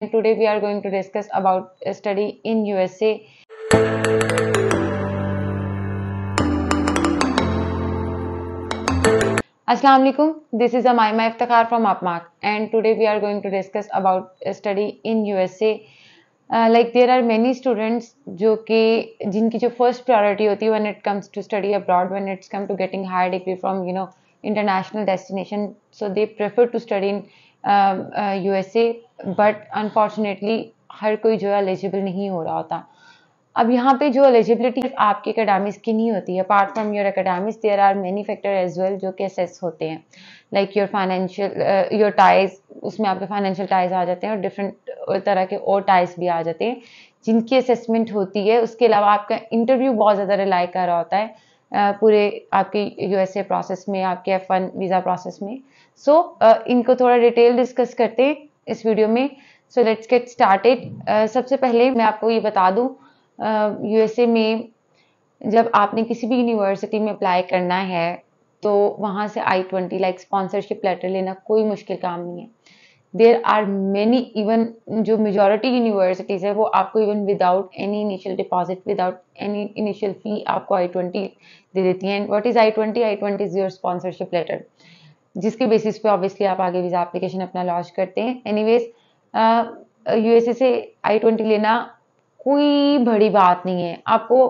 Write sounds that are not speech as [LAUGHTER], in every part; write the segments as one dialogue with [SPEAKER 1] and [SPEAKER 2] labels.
[SPEAKER 1] today we are going to discuss about a study in USA Assalamu this is Amaima Iftikhar from Upmark and today we are going to discuss about a study in USA uh, like there are many students jo ke, jin jo first priority hoti when it comes to study abroad when it's come to getting higher degree from you know international destination so they prefer to study in USA but unfortunately हर कोई जो है eligible नहीं हो रहा होता अब यहाँ पे जो एलिजिबिलिटी आपके अकेडमिक्स की नहीं होती है apart from your academics there are many factor as well जो कि असेस होते हैं like your financial your ties उसमें आपके फाइनेंशियल टाइज आ जाते हैं और डिफरेंट तरह के और टाइज भी आ जाते हैं जिनकी असेसमेंट होती है उसके अलावा आपका इंटरव्यू बहुत ज़्यादा रिलाई कर रहा होता है पूरे आपकी यूएसए प्रोसेस में आपके एफ वन वीज़ा प्रोसेस में सो so, uh, इनको थोड़ा डिटेल डिस्कस करते हैं इस वीडियो में सो लेट्स गेट स्टार्टेड सबसे पहले मैं आपको ये बता दूँ यूएसए uh, में जब आपने किसी भी यूनिवर्सिटी में अप्लाई करना है तो वहाँ से I twenty like sponsorship letter लेना कोई मुश्किल काम नहीं है देर आर मैनी इवन जो मेजोरिटी यूनिवर्सिटीज़ है वो आपको even without any initial deposit without any initial fee आपको आई ट्वेंटी दे देती है and what is I twenty I twenty is your sponsorship letter जिसके बेसिस पे ऑब्वियसली आप आगे वीज़ा एप्लीकेशन अपना लॉन्च करते हैं anyways U S A से आई ट्वेंटी लेना कोई बड़ी बात नहीं है आपको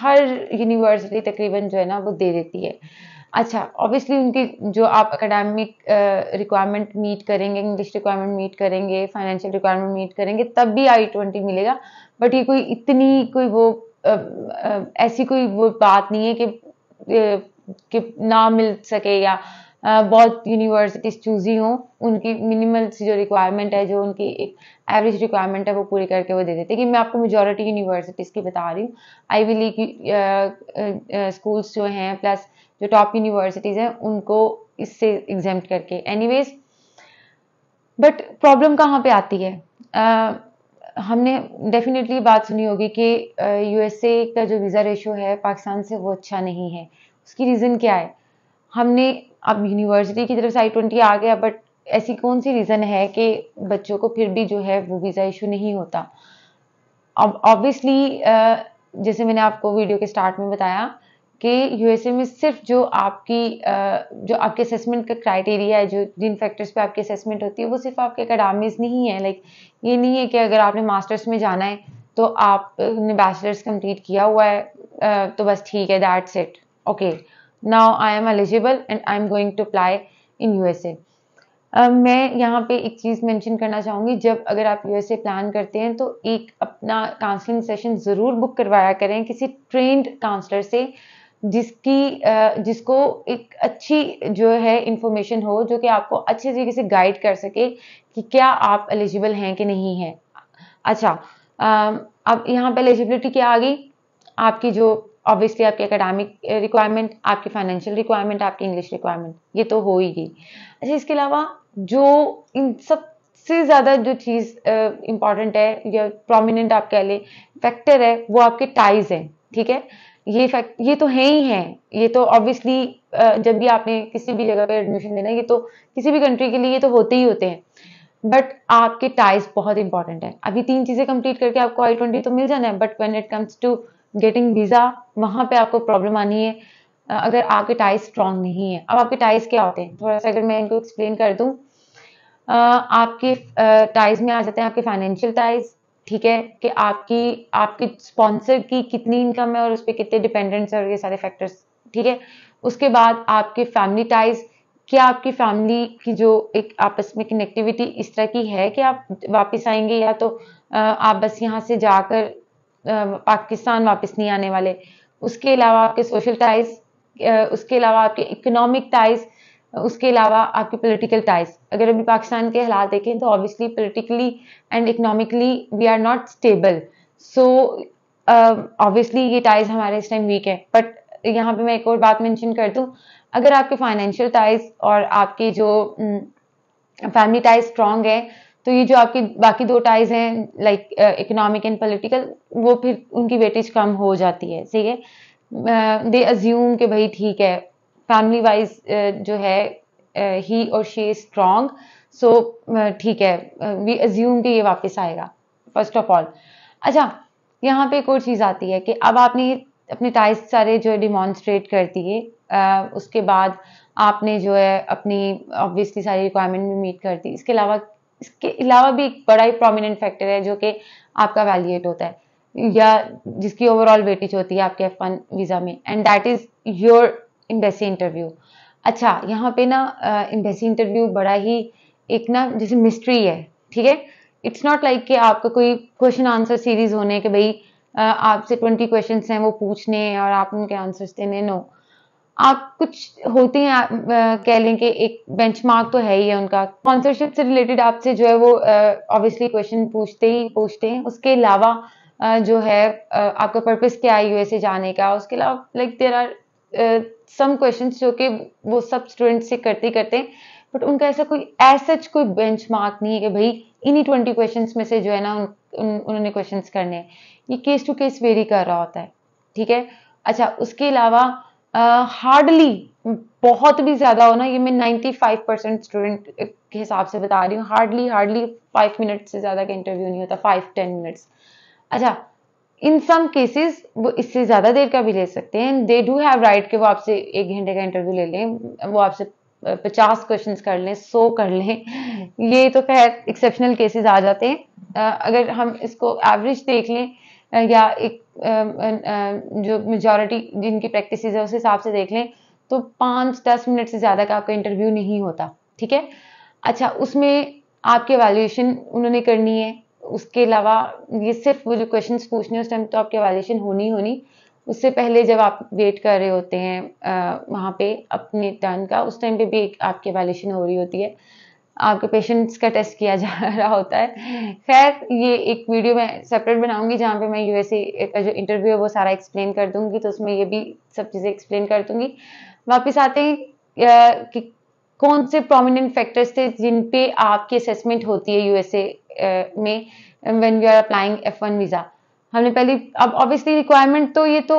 [SPEAKER 1] हर यूनिवर्सिटी तकरीबन जो है ना वो दे देती है अच्छा ऑब्वियसली उनकी जो आप अकेडेमिक रिक्वायरमेंट मीट करेंगे इंग्लिश रिक्वायरमेंट मीट करेंगे फाइनेंशियल रिक्वायरमेंट मीट करेंगे तब भी आई ट्वेंटी मिलेगा बट ये कोई इतनी कोई वो आ, आ, ऐसी कोई वो बात नहीं है कि, कि ना मिल सके या आ, बहुत यूनिवर्सिटीज़ चूज़ी हों उनकी मिनिमल सी जो रिक्वायरमेंट है जो उनकी एक एवरेज रिक्वायरमेंट है वो पूरी करके वो दे देते कि मैं आपको मेजोरिटी यूनिवर्सिटीज़ की बता रही हूँ आई वी स्कूल्स जो हैं प्लस जो टॉप यूनिवर्सिटीज़ हैं उनको इससे एग्जाम करके एनीवेज बट प्रॉब्लम कहाँ पे आती है uh, हमने डेफिनेटली बात सुनी होगी कि यूएसए uh, का जो वीज़ा रेशो है पाकिस्तान से वो अच्छा नहीं है उसकी रीज़न क्या है हमने अब यूनिवर्सिटी की तरफ से आई ट्वेंटी आ गया बट ऐसी कौन सी रीज़न है कि बच्चों को फिर भी जो है वो वीज़ा इशू नहीं होता ऑब्वियसली uh, जैसे मैंने आपको वीडियो के स्टार्ट में बताया कि यूएसए में सिर्फ जो आपकी जो आपके असेसमेंट का क्राइटेरिया है जो जिन फैक्टर्स पे आपकी असेसमेंट होती है वो सिर्फ आपके अकेडामीज नहीं है लाइक ये नहीं है कि अगर आपने मास्टर्स में जाना है तो आपने बैचलर्स कंप्लीट किया हुआ है तो बस ठीक है that's it okay now I am eligible and I am going to apply in USA मैं यहाँ पे एक चीज़ मेंशन करना चाहूँगी जब अगर आप यू प्लान करते हैं तो एक अपना काउंसलिंग सेशन ज़रूर बुक करवाया करें किसी ट्रेंड काउंसलर से जिसकी जिसको एक अच्छी जो है इंफॉर्मेशन हो जो कि आपको अच्छे तरीके से गाइड कर सके कि क्या आप एलिजिबल हैं कि नहीं है अच्छा अब यहाँ पे एलिजिबिलिटी क्या आ गई आपकी जो ऑब्वियसली आपकी एकेडमिक रिक्वायरमेंट आपकी फाइनेंशियल रिक्वायरमेंट आपकी इंग्लिश रिक्वायरमेंट ये तो हो ही गई अच्छा इसके अलावा जो इन सबसे ज़्यादा जो चीज़ इंपॉर्टेंट है या प्रोमिनेंट आप कह लें फैक्टर है वो आपके टाइज हैं ठीक है ये फैक्ट ये तो है ही है ये तो ऑब्वियसली जब भी आपने किसी भी जगह पे एडमिशन देना ये तो किसी भी कंट्री के लिए ये तो होते ही होते हैं बट आपके टाइज बहुत इंपॉर्टेंट है अभी तीन चीज़ें कंप्लीट करके आपको आई ट्वेंटी तो मिल जाना है but when it comes to getting visa वहां पे आपको प्रॉब्लम आनी है अगर आपके टाइज स्ट्रांग नहीं है अब आपके टाइज क्या होते हैं थोड़ा सा अगर मैं इनको एक्सप्लेन कर दूँ आपके टाइज में आ जाते हैं आपके फाइनेंशियल टाइज ठीक है कि आपकी आपके स्पॉन्सर की कितनी इनकम है और उस पर कितने डिपेंडेंट्स है और ये सारे फैक्टर्स ठीक है उसके बाद आपके फैमिली टाइज क्या आपकी फैमिली की जो एक आपस में कनेक्टिविटी इस तरह की है कि आप वापस आएंगे या तो आप बस यहाँ से जाकर पाकिस्तान वापस नहीं आने वाले उसके अलावा आपके सोशल टाइज उसके अलावा आपके इकोनॉमिक टाइज उसके अलावा आपके पॉलिटिकल टाइज अगर अभी पाकिस्तान के हालात देखें तो obviously politically and economically we are not stable so obviously ये टाइज हमारे इस टाइम वीक है बट यहाँ पे मैं एक और बात मेंशन कर दूँ अगर आपके फाइनेंशियल टाइज और आपके जो फैमिली टाइज स्ट्रांग है तो ये जो आपके बाकी दो टाइज हैं लाइक इकोनॉमिक एंड पॉलिटिकल वो फिर उनकी वेटेज कम हो जाती है सही है दे अज्यूम के भाई ठीक है फैमिली वाइज uh, जो है ही और शी इज स्ट्रांग सो ठीक है वी uh, एज्यूम कि ये वापस आएगा फर्स्ट ऑफ ऑल अच्छा यहाँ पे एक और चीज़ आती है कि अब आपने अपने टाइज सारे जो है डिमॉन्स्ट्रेट कर दिए uh, उसके बाद आपने जो है अपनी ऑब्वियसली सारी रिक्वायरमेंट भी मीट कर दी इसके अलावा इसके अलावा भी एक बड़ा ही प्रोमिनेंट फैक्टर है जो कि आपका वैल्यूएट होता है या जिसकी ओवरऑल वेटेज होती है आपके एफ वन वीज़ा में and that is your embassy interview अच्छा यहाँ पे ना एम्बेसी इंटरव्यू बड़ा ही एक ना जैसे मिस्ट्री है ठीक है इट्स नॉट लाइक कि आपका कोई क्वेश्चन आंसर सीरीज होने के भाई आपसे ट्वेंटी क्वेश्चन हैं वो पूछने और आप उनके आंसर्स देने नो आप कुछ होते हैं कह लें कि एक बेंचमार्क तो है ही है उनका स्पॉन्सरशिप से रिलेटेड आपसे जो है वो ऑब्वियसली क्वेश्चन पूछते ही पूछते हैं उसके अलावा जो है आपका पर्पस क्या है यूएसए जाने का उसके अलावा like there are some question जो कि वो सब स्टूडेंट्स से करते करते हैं बट उनका ऐसा कोई ऐसा कोई बेंच मार्क नहीं है कि भाई इन्हीं ट्वेंटी क्वेश्चन में से जो है ना उन, उन्होंने क्वेश्चन करने हैं ये केस टू केस वेरी कर रहा होता है ठीक है अच्छा उसके अलावा हार्डली बहुत भी ज़्यादा हो ना ये मैं 95 परसेंट स्टूडेंट के हिसाब से बता रही हूँ हार्डली हार्डली फाइव मिनट से ज़्यादा का इंटरव्यू नहीं होता फाइव टेन मिनट्स अच्छा इन सम केसेस वो इससे ज़्यादा देर का भी ले सकते हैं दे डू हैव राइट कि वो आपसे एक घंटे का इंटरव्यू ले लें वो आपसे पचास क्वेश्चंस कर लें सौ कर लें ये तो खैर एक्सेप्शनल केसेस आ जाते हैं अगर हम इसको एवरेज देख लें या एक जो मेजॉरिटी जिनकी प्रैक्टिस है उस हिसाब से देख लें तो पाँच दस मिनट से ज़्यादा का आपका इंटरव्यू नहीं होता ठीक है अच्छा उसमें आपकी वैल्यूएशन उन्होंने करनी है उसके अलावा ये सिर्फ वो जो क्वेश्चन पूछने उस टाइम तो आपकी वैल्यूशन होनी होनी उससे पहले जब आप वेट कर रहे होते हैं आ, वहाँ पे अपने टर्न का उस टाइम पे भी एक आपकी वैल्यूशन हो रही होती है आपके पेशेंट्स का टेस्ट किया जा [LAUGHS] रहा होता है खैर ये एक वीडियो मैं सेपरेट बनाऊंगी जहाँ पे मैं यूएसए का जो इंटरव्यू है वो सारा एक्सप्लेन कर दूंगी तो उसमें ये भी सब चीज़ें एक्सप्लेन कर दूंगी वापस आते हैं कि कौन से प्रोमिनेंट फैक्टर्स थे जिन पे आपकी असेसमेंट होती है यूएसए में when you are applying F one visa हमने पहले अब ऑब्वियसली रिक्वायरमेंट तो ये तो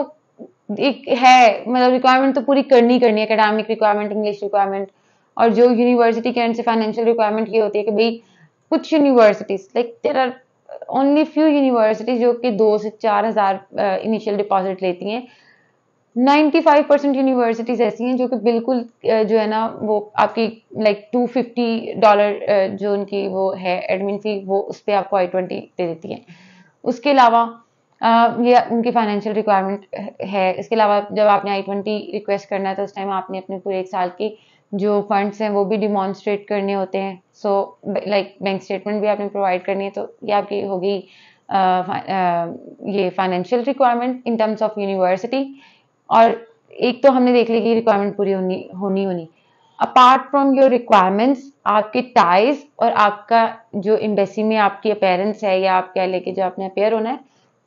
[SPEAKER 1] एक है मतलब रिक्वायरमेंट तो पूरी करनी करनी है अकेडमिक रिक्वायरमेंट इंग्लिश रिक्वायरमेंट और जो यूनिवर्सिटी के एंड से फाइनेंशियल रिक्वायरमेंट ये होती है कि भाई कुछ universities like there are only few universities जो कि दो से चार हज़ार इनिशियल डिपॉजिट लेती हैं 95 परसेंट यूनिवर्सिटीज़ ऐसी हैं जो कि बिल्कुल जो है ना वो आपकी लाइक टू फिफ्टी डॉलर जो उनकी वो है एडमिन फ़ी वो उस पर आपको आई ट्वेंटी दे देती है उसके अलावा ये उनकी फाइनेंशियल रिक्वायरमेंट है इसके अलावा जब आपने आई ट्वेंटी रिक्वेस्ट करना है तो उस टाइम आपने अपने पूरे एक साल की जो फंड्स हैं वो भी डिमॉन्स्ट्रेट करने होते हैं सो लाइक बैंक स्टेटमेंट भी आपने प्रोवाइड करनी है तो ये आपकी होगी ये financial requirement in terms of university और एक तो हमने देख ली कि रिक्वायरमेंट पूरी होनी होनी होनी अपार्ट फ्रॉम योर रिक्वायरमेंट्स आपके टाइज और आपका जो एम्बेसी में आपकी अपेयरेंस है या आप क्या लेके जो आपने अपेयर होना है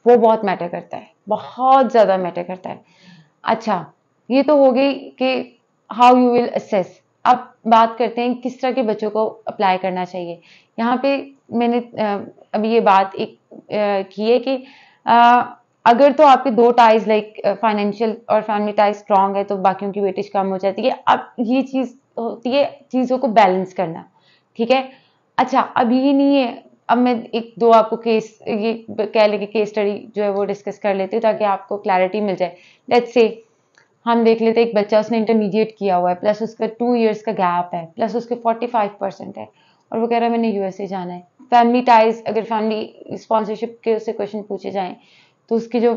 [SPEAKER 1] वो बहुत मैटर करता है बहुत ज़्यादा मैटर करता है अच्छा ये तो हो गई कि हाउ यू विल असेस अब बात करते हैं किस तरह के बच्चों को अप्लाई करना चाहिए यहाँ पे मैंने अभी ये बात एक की है कि अगर तो आपके दो टाइज लाइक फाइनेंशियल और फैमिली टाइज स्ट्रांग है तो बाकियों की वेटेज कम हो जाती है अब ये चीज़ होती है चीज़ों को बैलेंस करना ठीक है अच्छा अब ये नहीं है अब मैं एक दो आपको केस ये कह लें कि केस स्टडी जो है वो डिस्कस कर लेती हूँ ताकि आपको क्लैरिटी मिल जाए लेट्स से हम देख लेते हैं एक बच्चा उसने इंटरमीडिएट किया हुआ है प्लस उसका टू इयर्स का गैप है प्लस उसके फोर्टी फाइव परसेंट है और वो कह रहा है मैंने यूएसए जाना है फैमिली टाइज अगर फैमिली स्पॉन्सरशिप के उससे क्वेश्चन पूछे जाए तो उसके जो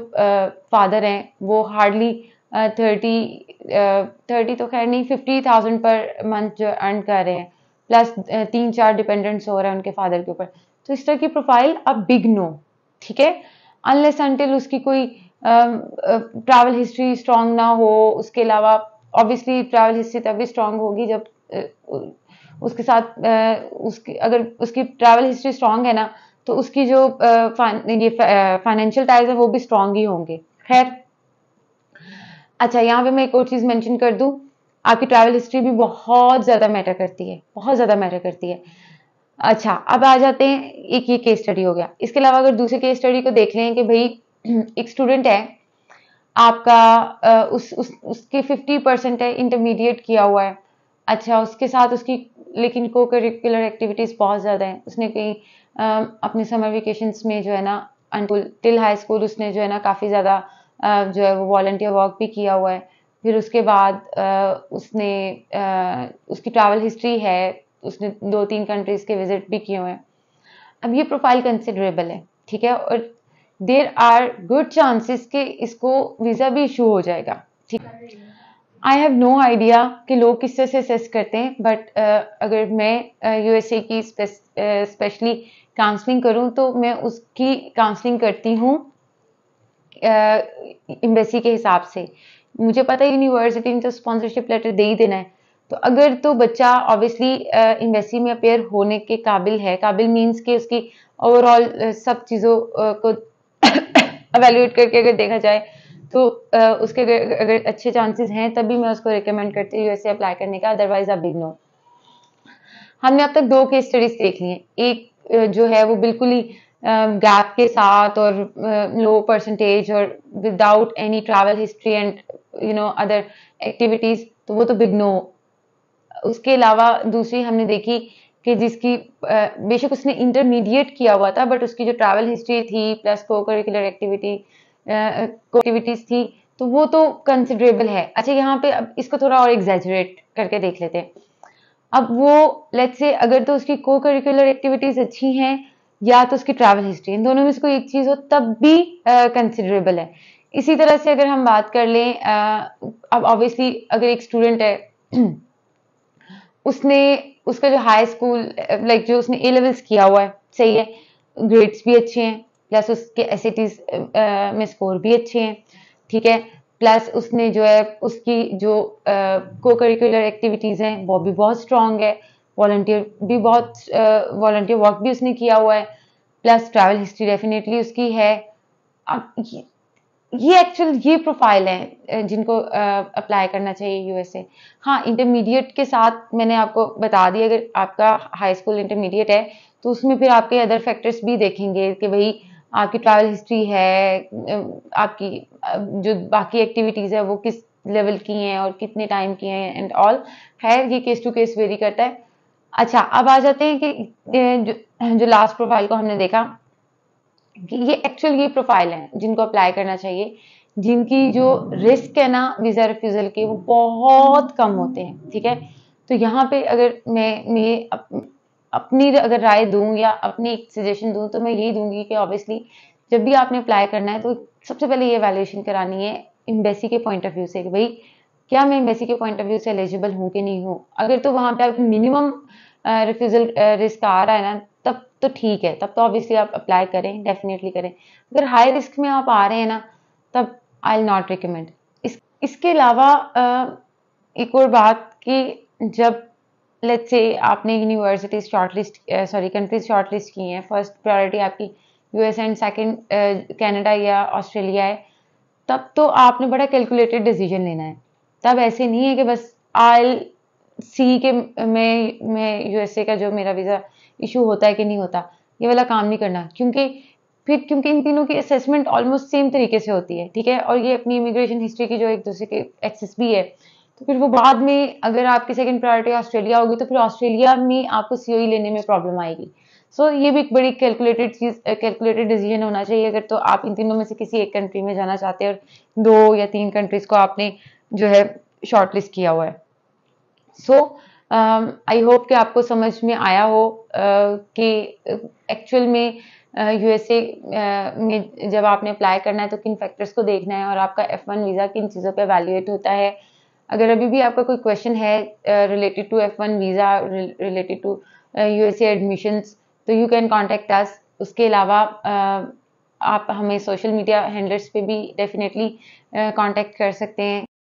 [SPEAKER 1] फादर हैं वो हार्डली थर्टी थर्टी तो खैर नहीं फिफ्टी थाउजेंड पर मंथ जो अर्न कर रहे हैं प्लस तीन चार डिपेंडेंट्स हो रहे हैं उनके फादर के ऊपर तो इस तरह की प्रोफाइल अब बिग नो ठीक है अनलेस अनटिल उसकी कोई ट्रैवल हिस्ट्री स्ट्रांग ना हो उसके अलावा ऑब्वियसली ट्रैवल हिस्ट्री तभी स्ट्रांग होगी जब उसके साथ उसकी अगर उसकी ट्रैवल हिस्ट्री स्ट्रांग है ना तो उसकी जो ये फाइनेंशियल टाइज है वो भी स्ट्रांग ही होंगे खैर अच्छा यहाँ पे मैं एक और चीज़ मेंशन कर दूँ आपकी ट्रैवल हिस्ट्री भी बहुत ज़्यादा मैटर करती है बहुत ज़्यादा मैटर करती है अच्छा अब आ जाते हैं एक ये केस स्टडी हो गया इसके अलावा अगर दूसरे केस स्टडी को देख लें कि भाई एक स्टूडेंट है आपका उस, उस उसके फिफ्टी परसेंट है इंटरमीडिएट किया हुआ है अच्छा उसके साथ उसकी लेकिन को करिकुलर एक्टिविटीज़ बहुत ज़्यादा है उसने कहीं अपने समर वेकेशन में जो है ना अनकुल टिल हाई स्कूल उसने जो है ना काफ़ी ज़्यादा जो है वो वॉल्टियर वर्क भी किया हुआ है फिर उसके बाद उसने उसकी ट्रैवल हिस्ट्री है उसने दो तीन कंट्रीज़ के विज़िट भी किए हुए हैं अब ये प्रोफाइल कंसिडरेबल है ठीक है और देर आर गुड चांसेस के इसको वीज़ा भी इशू हो जाएगा ठीक है आई हैव नो आइडिया कि लोग किससे से सेस करते हैं बट uh, अगर मैं यू uh, की स्पेशली काउंसलिंग uh, करूं तो मैं उसकी काउंसलिंग करती हूँ एम्बेसी uh, के हिसाब से मुझे पता है यूनिवर्सिटी ने तो स्पॉन्सरशिप लेटर दे ही देना है तो अगर तो बच्चा ऑब्वियसली एम्बेसी uh, में अपेयर होने के काबिल है काबिल मीन्स कि उसकी ओवरऑल uh, सब चीज़ों uh, को अवेलुएट [COUGHS] करके अगर देखा जाए तो आ, उसके अगर, अगर अच्छे चांसेस हैं तभी मैं उसको रिकमेंड करती हूँ यूएसए अप्लाई करने का अदरवाइज आप इग्नोर हमने अब तक दो केस स्टडीज देख ली हैं एक जो है वो बिल्कुल ही गैप के साथ और लो परसेंटेज और without any travel history and you know other activities तो वो तो बिग्नो उसके अलावा दूसरी हमने देखी कि जिसकी बेशक उसने इंटरमीडिएट किया हुआ था बट उसकी जो ट्रैवल हिस्ट्री थी plus co-curricular activity activities थी तो वो तो कंसिडरेबल है अच्छा यहाँ पे अब इसको थोड़ा और एग्जेजरेट करके देख लेते हैं अब वो लेट्स से अगर तो उसकी को करिकुलर एक्टिविटीज़ अच्छी हैं या तो उसकी ट्रैवल हिस्ट्री इन दोनों में से कोई एक चीज़ हो तब भी कंसिडरेबल uh, है इसी तरह से अगर हम बात कर लें uh, अब ऑब्वियसली अगर एक स्टूडेंट है [CLEARS THROAT] उसने उसका जो हाई स्कूल लाइक जो उसने ए लेवल्स किया हुआ है सही है ग्रेड्स भी अच्छे हैं प्लस उसके एस में स्कोर भी अच्छे हैं ठीक है प्लस उसने जो है उसकी जो को करिकुलर एक्टिविटीज़ हैं वो भी बहुत स्ट्रॉन्ग है वॉल्टियर भी बहुत वॉल्टियर वर्क भी उसने किया हुआ है प्लस ट्रैवल हिस्ट्री डेफिनेटली उसकी है ये एक्चुअल ये प्रोफाइल है जिनको अप्लाई करना चाहिए यूएसए हाँ इंटरमीडिएट के साथ मैंने आपको बता दिया अगर आपका हाई स्कूल इंटरमीडिएट है तो उसमें फिर आपके अदर फैक्टर्स भी देखेंगे कि भाई आपकी ट्रैवल हिस्ट्री है आपकी जो बाकी एक्टिविटीज़ है वो किस लेवल की हैं और कितने टाइम की हैं एंड ऑल खैर ये केस टू केस वेरी करता है अच्छा अब आ जाते हैं कि जो जो लास्ट प्रोफाइल को हमने देखा कि ये एक्चुअल ये प्रोफाइल हैं जिनको अप्लाई करना चाहिए जिनकी जो रिस्क है ना वीज़ा रिफ्यूज़ल के वो बहुत कम होते हैं ठीक है तो यहाँ पे अगर मैं मैं अपनी अगर राय दूं या अपनी एक सजेशन दूँ तो मैं यही दूंगी कि ऑब्वियसली जब भी आपने अप्लाई करना है तो सबसे पहले ये वैल्यूएशन करानी है एम्बेसी के पॉइंट ऑफ व्यू से कि भाई क्या मैं एम्बेसी के पॉइंट ऑफ व्यू से एलिजिबल हूँ कि नहीं हूँ अगर तो वहाँ पे आप मिनिमम रिफ्यूज़ल रिस्क आ रहा है ना तब तो ठीक है तब तो ऑब्वियसली आप अप्लाई करें डेफिनेटली करें अगर हाई रिस्क में आप आ रहे हैं ना तब आई एल नॉट रिकमेंड इस इसके अलावा एक और बात कि जब लेट्स से आपने universities shortlist sorry countries shortlist की हैं फर्स्ट प्रायोरिटी आपकी U S and second Canada या ऑस्ट्रेलिया है तब तो आपने बड़ा कैलकुलेटेड डिसीजन लेना है तब ऐसे नहीं है कि बस आई सी के मैं मैं ए का जो मेरा वीज़ा इशू होता है कि नहीं होता ये वाला काम नहीं करना क्योंकि फिर क्योंकि इन तीनों की असेसमेंट ऑलमोस्ट सेम तरीके से होती है ठीक है और ये अपनी इमिग्रेशन हिस्ट्री की जो एक दूसरे के एक्सेस भी है तो फिर वो बाद में अगर आपकी सेकेंड प्रायोरिटी ऑस्ट्रेलिया होगी तो फिर ऑस्ट्रेलिया में आपको सीओई e लेने में प्रॉब्लम आएगी सो so, ये भी एक बड़ी कैलकुलेटेड चीज़ कैलकुलेटेड डिसीजन होना चाहिए अगर तो आप इन तीनों में से किसी एक कंट्री में जाना चाहते हैं और दो या तीन कंट्रीज़ को आपने जो है शॉर्ट लिस्ट किया हुआ है सो आई होप कि आपको समझ में आया हो uh, कि एक्चुअल में यूएसए uh, uh, में जब आपने अप्लाई करना है तो किन फैक्टर्स को देखना है और आपका एफ वन वीज़ा किन चीज़ों पे वैल्यूएट होता है अगर अभी भी आपका कोई क्वेश्चन है related to F one visa related to U S admissions तो यू कैन कॉन्टेक्ट अस उसके अलावा uh, आप हमें सोशल मीडिया हैंडल्स पे भी डेफिनेटली कांटेक्ट uh, कर सकते हैं